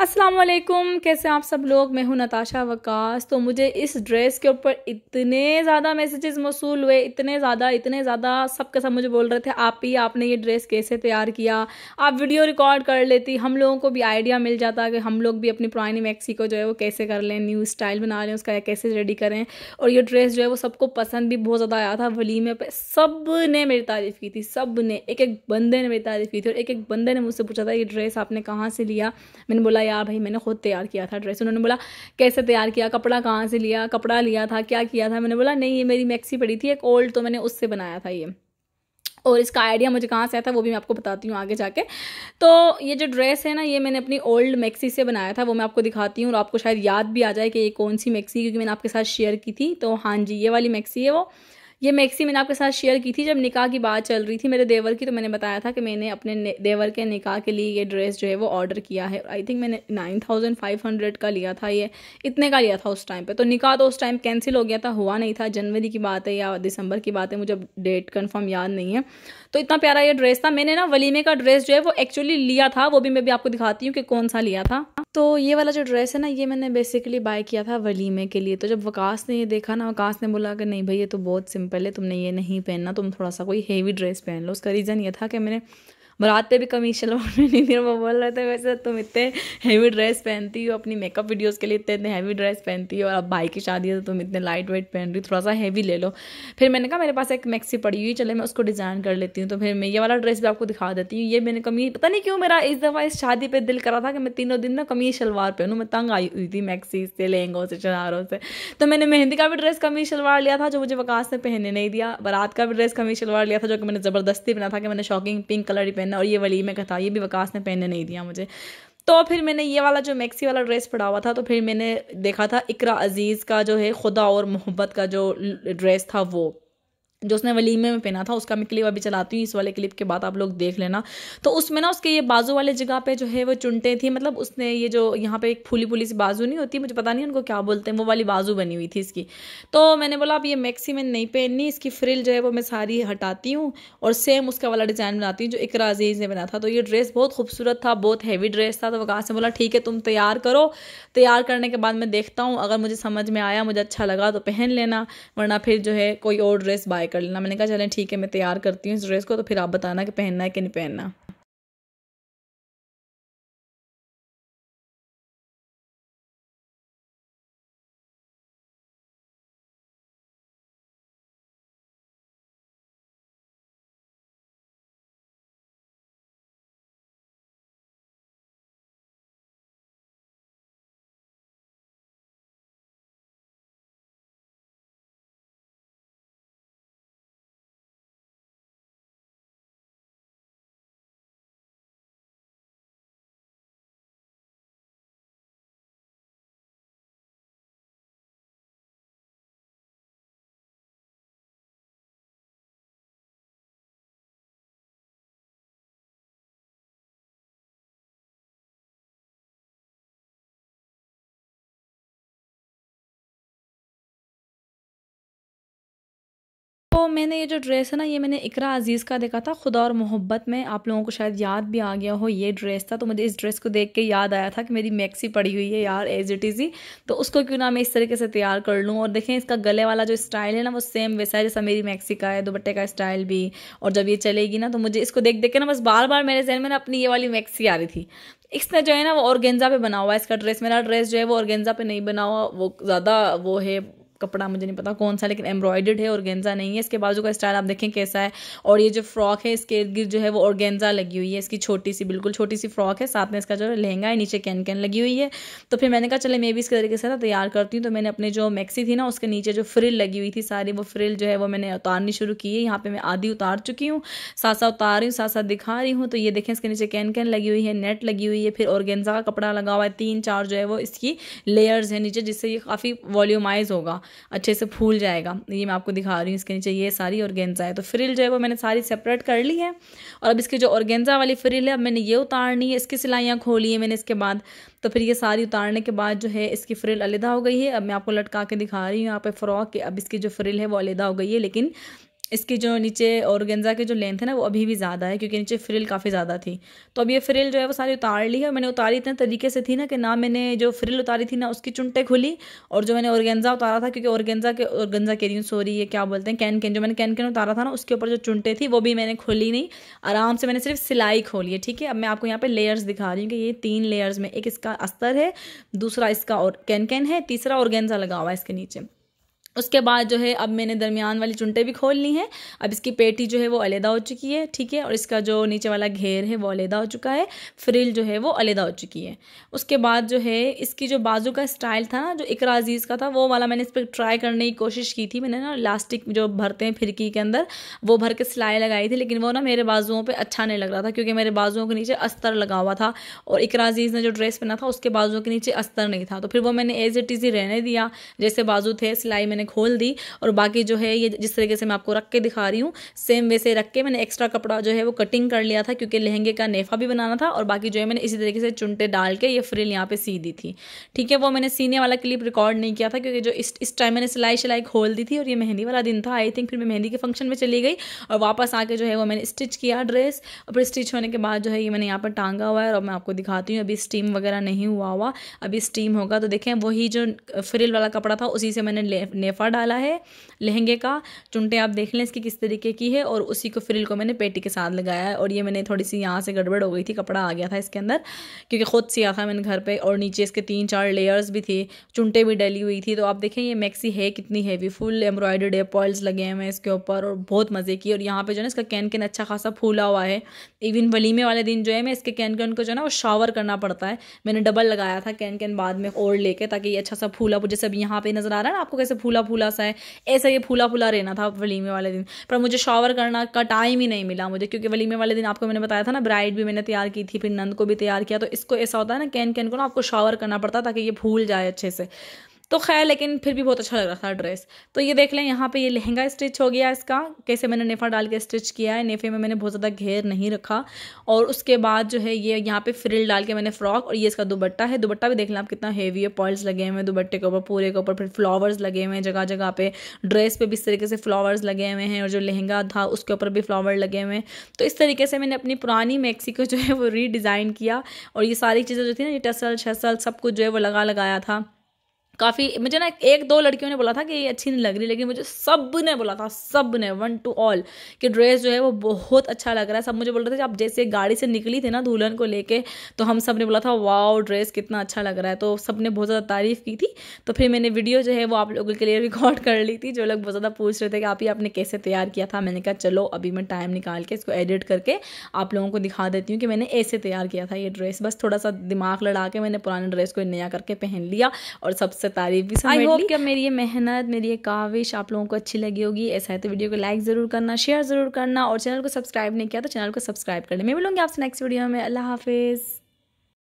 अस्सलाम वालेकुम कैसे आप सब लोग मैं हूं नताशा वकास तो मुझे इस ड्रेस के ऊपर इतने ज़्यादा मैसेजेस मौसूल हुए इतने ज़्यादा इतने ज़्यादा सब के सब मुझे बोल रहे थे आप ही आपने ये ड्रेस कैसे तैयार किया आप वीडियो रिकॉर्ड कर लेती हम लोगों को भी आइडिया मिल जाता कि हम लोग भी अपनी पुरानी मैक्सी को जो है वो कैसे कर लें न्यू स्टाइल बना लें उसका कैसे रेडी करें और ये ड्रेस जो है वो सबको पसंद भी बहुत ज़्यादा आया था वलीमे पर सब ने मेरी तारीफ़ की थी सब ने एक एक बंदे ने मेरी तारीफ़ की थी और एक एक बंदे ने मुझसे पूछा था ये ड्रेस आपने कहाँ से लिया मैंने बोला यार भाई मैंने खुद तैयार किया था ड्रेस उन्होंने बोला कैसे तैयार किया कपड़ा कहाँ से लिया कपड़ा लिया था क्या किया था मैंने बोला नहीं ये मेरी मैक्सी पड़ी थी एक ओल्ड तो मैंने उससे बनाया था ये और इसका आइडिया मुझे कहाँ से आया था वो भी मैं आपको बताती हूँ आगे जाके तो ये जो ड्रेस है ना ये मैंने अपनी ओल्ड मैक्सी से बनाया था वो मैं आपको दिखाती हूँ और आपको शायद याद भी आ जाए कि ये कौन सी मैक्सी क्योंकि मैंने आपके साथ शेयर की थी तो हाँ जी ये वाली मैक्सी है वो ये मैक्सी मैंने आपके साथ शेयर की थी जब निकाह की बात चल रही थी मेरे देवर की तो मैंने बताया था कि मैंने अपने देवर के निकाह के लिए ये ड्रेस जो है वो ऑर्डर किया है आई थिंक मैंने नाइन थाउजेंड फाइव हंड्रेड का लिया था ये इतने का लिया था उस टाइम पर तो निकाह तो उस टाइम कैंसिल हो गया था हुआ नहीं था जनवरी की बात है या दिसंबर की बात है मुझे डेट कन्फर्म याद नहीं है तो इतना प्यारा ये ड्रेस था मैंने ना वलीमे का ड्रेस जो है वो एक्चुअली लिया था वो भी मैं भी आपको दिखाती हूँ कि कौन सा लिया था तो ये वाला जो ड्रेस है ना ये मैंने बेसिकली बाय किया था वलीमे के लिए तो जब वकास ने ये देखा ना वकास ने बोला कि नहीं भाई ये तो बहुत सिंपल पहले तुमने ये नहीं पहनना तुम थोड़ा सा कोई हेवी ड्रेस पहन लो उसका रीज़न ये था कि मैंने बारात पे भी कमीज शलवार में नहीं वो बोल रहे थे वैसे तुम इतने हैवी ड्रेस पहनती हो अपनी मेकअप वीडियोस के लिए इतने इतने हैवी ड्रेस पहनती हो और अब भाई की शादी है तो तुम इतने लाइट वेट पहन रही हो थोड़ा सा हैवी ले लो फिर मैंने कहा मेरे पास एक मैक्सी पड़ी हुई चले मैं उसको डिज़ाइन कर लेती हूँ तो फिर मैं ये वाला ड्रेस भी आपको दिखा देती हूँ ये मैंने कमी पता नहीं क्यों मेरा इस दफ़ा इस शादी पर दिल करा था कि मैं तीनों दिन ना कमी शलवार पहनूँ मैं तंग आई हुई थी मैक्सी से लहंगों से चनारों से तो मैंने मेहंदी का भी ड्रेस कमी शलवार लिया था जो मुझे वकास ने पहनने नहीं दिया बारात का भी ड्रेस कमी शलवार लिया था जो कि मैंने ज़बरदस्ती पहना था कि मैंने शॉकिंग पिंक कलर ही पहना पहनना और ये वली में कहता ये भी वकास ने पहनने नहीं दिया मुझे तो फिर मैंने ये वाला जो मैक्सी वाला ड्रेस पड़ा हुआ था तो फिर मैंने देखा था इकरा अजीज़ का जो है खुदा और मोहब्बत का जो ड्रेस था वो जो उसने वलीमे में पहना था उसका मैं क्लिप अभी चलाती हूँ इस वाले क्लिप के बाद आप लोग देख लेना तो उसमें ना उसके ये बाजू वाले जगह पे जो है वो चुनटे थी मतलब उसने ये जो यहाँ पे एक फूली फूली सी बाजू नहीं होती मुझे पता नहीं उनको क्या बोलते हैं वो वाली बाजू बनी हुई थी इसकी तो मैंने बोला अब ये मैक्सी नहीं पहननी इसकी फ्रिल जो है वो मैं सारी हटाती हूँ और सेम उसका वाला डिज़ाइन बनाती हूँ जो इकर अजीज़ ने बना था तो ये ड्रेस बहुत खूबसूरत था बहुत हैवी ड्रेस था तो वह ने बोला ठीक है तुम तैयार करो तैयार करने के बाद मैं देखता हूँ अगर मुझे समझ में आया मुझे अच्छा लगा तो पहन लेना वरना फिर जो है कोई और ड्रेस बाय कर लेना मैंने कहा चलें ठीक है मैं तैयार करती हूँ इस ड्रेस को तो फिर आप बताना कि पहनना है कि नहीं पहनना मैंने ये जो ड्रेस है ना ये मैंने इकरा अज़ीज़ का देखा था खुदा और मोहब्बत में आप लोगों को शायद याद भी आ गया हो ये ड्रेस था तो मुझे इस ड्रेस को देख के याद आया था कि मेरी मैक्सी पड़ी हुई है यार एज इट इज़ी तो उसको क्यों ना मैं इस तरीके से तैयार कर लूँ और देखें इसका गले वाला जो स्टाइल है ना वो सेम वैसा है जैसा मेरी मैक्सी का है दुपट्टे का स्टाइल भी और जब ये चलेगी ना तो मुझे इसको देख देख के ना बस बार बार मेरे जहन में ना अपनी ये वाली मैक्सी आ रही थी इसने जो है ना वो ऑर्गेन्जा पे बना हुआ है इसका ड्रेस मेरा ड्रेस जो है वो ऑर्गेन्जा पे नहीं बना हुआ वो ज़्यादा वो है कपड़ा मुझे नहीं पता कौन सा लेकिन एम्ब्रॉयडर्ड है और गेंजा नहीं है इसके बाजू का स्टाइल आप देखें कैसा है और ये जो फ्रॉक है इसके इर्द जो है वो ऑर्गेंजा लगी हुई है इसकी छोटी सी बिल्कुल छोटी सी फ्रॉक है साथ में इसका जो लहंगा है नीचे कैन कैन लगी हुई है तो फिर मैंने कहा चले मैं भी इसके तरीके से ना तैयार करती हूँ तो मैंने अपने जो मैक्सी थी ना उसके नीचे जो फ्रिल लगी हुई थी सारी वो फ्रिल जो है वो मैंने उतारनी शुरू की है यहाँ पर मैं आधी उतार चुकी हूँ साथ साथ उतार रही हूँ साथ साथ दिखा रही हूँ तो ये देखें इसके नीचे कैन कैन लगी हुई है नेट लगी हुई है फिर ऑर्गेन्जा का कपड़ा लगा हुआ है तीन चार जो है वो इसकी लेयर्स है नीचे जिससे ये काफ़ी वॉल्यूमाइज होगा अच्छे से फूल जाएगा ये मैं आपको दिखा रही हूँ इसके नीचे ये सारी ऑर्गेंजा है तो फ्रिल जो है वो मैंने सारी सेपरेट कर ली है और अब इसकी जो ऑर्गेंजा वाली फ्रिल है अब मैंने ये उतारनी है इसकी सिलाइयाँ खोली है मैंने इसके बाद तो फिर ये सारी उतारने के बाद जो है इसकी फ्रिल अलहदा हो गई है अब मैं आपको लटका के दिखा रही हूँ यहाँ पे फ्रॉक अब इसकी जो फ्रिल है वो अलहदा हो गई है लेकिन इसकी जो नीचे औरगेंजा के जो लेंथ है ना वो अभी भी ज़्यादा है क्योंकि नीचे फ्रिल काफ़ी ज़्यादा थी तो अब ये फ्रिल जो है वो सारी उतार ली है मैंने उतारी इतने तरीके से थी ना कि ना मैंने जो फ्रिल उतारी थी ना उसकी चुनटे खुली और जो मैंने औरगेंजा उतारा था क्योंकि औरगेंजा के औरगेंजा के रही सॉरी ये क्या बोलते हैं कैन कैन जो मैंने कैन कैन उतारा था ना उसके ऊपर जो चुनटे थी वो भी मैंने खोली नहीं आराम से मैंने सिर्फ सिलाई खोली है ठीक है अब मैं आपको यहाँ पर लेयर्स दिखा रही हूँ कि ये तीन लेयर्स में एक इसका अस्तर है दूसरा इसका और कैन कैन है तीसरा ऑर्गेंजा लगा हुआ है इसके नीचे उसके बाद जो है अब मैंने दरमियान वाली चुंटे भी खोल ली हैं अब इसकी पेटी जो है वो अलहदा हो चुकी है ठीक है और इसका जो नीचे वाला घेर है वो अलहदा हो चुका है फ्रिल जो है वो अलहदा हो चुकी है उसके बाद जो है इसकी जो बाजू का स्टाइल था ना जो इकरा अजीज़ का था वो वाला मैंने इस पर ट्राई करने की कोशिश की थी मैंने ना इलास्टिक जो भरते हैं फिरकी के अंदर वो भर के सिलाई लगाई थी लेकिन वो ना मेरे बाजुओं पर अच्छा नहीं लग रहा था क्योंकि मेरे बाजुओं के नीचे अस्तर लगा हुआ था और इकरा अजीज़ ने जो ड्रेस पहना था उसके बाजुओं के नीचे अस्तर नहीं था तो फिर वो मैंने एज इट इज़ी रहने दिया जैसे बाजू थे सिलाई मैंने मैंने खोल दी और बाकी जो है ये जिस तरीके से मैं आपको रख के दिखा रही हूँ सेम वैसे रख के मैंने एक्स्ट्रा कपड़ा जो है वो कटिंग कर लिया था क्योंकि लहंगे का नेफा भी बनाना था और बाकी जो है मैंने इसी तरीके से चुनटे डाल के ये फ्रिल यहाँ पर सी दी थी ठीक है वो मैंने सीने वाला क्लिप रिकॉर्ड नहीं किया था क्योंकि जो इस टाइम मैंने सिलाई शिलाई खोल दी थी और ये मेहंदी वाला दिन था आई थिंक फिर मैं मेहंदी के फंक्शन में चली गई और वापस आके जो है वो मैंने स्टिच किया ड्रेस और फिर स्टिच होने के बाद जो है ये मैंने यहाँ पर टांगा हुआ है और मैं आपको दिखाती हूँ अभी स्टीम वगैरह नहीं हुआ हुआ अभी स्टीम होगा तो देखें वही जो फ्रिल वाला कपड़ा था उसी से मैंने लेफा डाला है लहंगे का चुनटे आप देख लें इसकी किस तरीके की है और उसी को फ्रिल को मैंने पेटी के साथ लगाया है और ये मैंने थोड़ी सी यहाँ से गड़बड़ हो गई थी कपड़ा आ गया था इसके अंदर क्योंकि ख़ुद सिया था मैंने घर पर और नीचे इसके तीन चार लेयर्स भी थे चुनटे भी डली हुई थी तो आप देखें ये मैक्सी है कितनी हैवी फुल एम्ब्रॉयडर्ड है पॉइल्स लगे हैं इसके ऊपर और बहुत मज़े की और यहाँ पर जो है इसका कैन कैन अच्छा खासा फूला हुआ है इवन वलीमे वाले दिन जो है मैं इसके कैन कैन को जो है ना वो शावर करना पड़ता है मैंने डबल लगाया था कैन कैन बाद में और लेके ताकि ये अच्छा सा फूला जैसे अब यहाँ पे नज़र आ रहा है ना आपको कैसे फूला फूला फूला सा है ऐसा ये फूला फूला रहना था वलीमे वाले दिन पर मुझे शॉवर करना का टाइम ही नहीं मिला मुझे क्योंकि वलीमे वाले दिन आपको मैंने बताया था ना ब्राइड भी मैंने तैयार की थी फिर नंद को भी तैयार किया तो इसको ऐसा होता है ना कैन कैन को ना आपको शॉवर करना पड़ता ताकि ये भूल जाए अच्छे से तो खैर लेकिन फिर भी बहुत अच्छा लग रहा था ड्रेस तो ये देख लें यहाँ पे ये लहंगा स्टिच हो गया इसका कैसे मैंने नेफा डाल के स्टिच किया है नेफे में मैंने बहुत ज़्यादा घेर नहीं रखा और उसके बाद जो है ये यहाँ पे फ्रिल डाल के मैंने फ्रॉक और ये इसका दुबट्टा है दुबट्टा भी देख लें आप कितना हेवी है पॉइल्स लगे हुए हैं दुबट्टे के ऊपर पूरे के ऊपर फिर फ्लावर्स लगे हुए हैं जगह जगह पे ड्रेस पर भी इस तरीके से फ्लावर्स लगे हुए हैं और जो लहंगा था उसके ऊपर भी फ्लावर लगे हुए हैं तो इस तरीके से मैंने अपनी पुरानी मैक्सी को जो है वो रीडिज़ाइन किया और ये सारी चीज़ें जो थी ना ये टसल शसल सब कुछ जो है वो लगा लगाया था काफ़ी मुझे ना एक दो लड़कियों ने बोला था कि ये अच्छी नहीं लग रही लेकिन मुझे सब ने बोला था सब ने वन टू ऑल कि ड्रेस जो है वो बहुत अच्छा लग रहा है सब मुझे बोल रहे थे आप जैसे गाड़ी से निकली थी ना दुल्हन को लेके तो हम सब ने बोला था वाओ ड्रेस कितना अच्छा लग रहा है तो सब ने बहुत ज़्यादा तारीफ़ की थी तो फिर मैंने वीडियो जो है वो आप लोगों के लिए रिकॉर्ड कर ली थी जो लोग बहुत ज़्यादा पूछ रहे थे कि आप ही आपने कैसे तैयार किया था मैंने कहा चलो अभी मैं टाइम निकाल के इसको एडिट करके आप लोगों को दिखा देती हूँ कि मैंने ऐसे तैयार किया था ये ड्रेस बस थोड़ा सा दिमाग लड़ा के मैंने पुराने ड्रेस को नया करके पहन लिया और सबसे तारीफ भी आई होप कि मेरी ये मेहनत मेरी ये काविश आप लोगों को अच्छी लगी होगी ऐसा है तो वीडियो को लाइक ज़रूर करना शेयर ज़रूर करना और चैनल को सब्सक्राइब नहीं किया तो चैनल को सब्सक्राइब कर ले मैं मिलूंगी आपसे नेक्स्ट वीडियो में अल्लाह हाफिज़